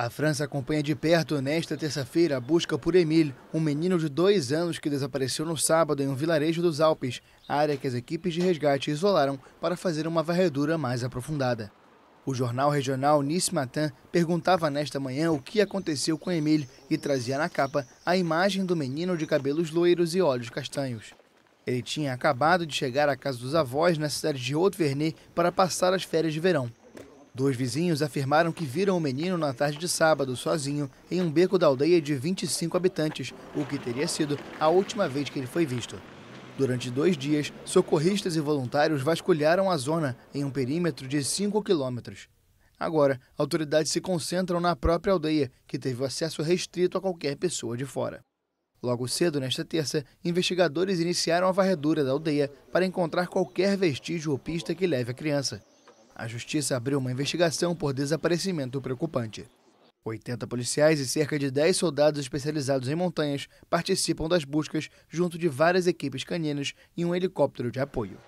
A França acompanha de perto nesta terça-feira a busca por Emile, um menino de dois anos que desapareceu no sábado em um vilarejo dos Alpes, área que as equipes de resgate isolaram para fazer uma varredura mais aprofundada. O jornal regional Nice Matin perguntava nesta manhã o que aconteceu com Emile e trazia na capa a imagem do menino de cabelos loiros e olhos castanhos. Ele tinha acabado de chegar à casa dos avós na cidade de Haute-Vernay para passar as férias de verão. Dois vizinhos afirmaram que viram o menino na tarde de sábado, sozinho, em um beco da aldeia de 25 habitantes, o que teria sido a última vez que ele foi visto. Durante dois dias, socorristas e voluntários vasculharam a zona em um perímetro de 5 quilômetros. Agora, autoridades se concentram na própria aldeia, que teve acesso restrito a qualquer pessoa de fora. Logo cedo, nesta terça, investigadores iniciaram a varredura da aldeia para encontrar qualquer vestígio ou pista que leve a criança a justiça abriu uma investigação por desaparecimento preocupante. 80 policiais e cerca de 10 soldados especializados em montanhas participam das buscas junto de várias equipes caninas e um helicóptero de apoio.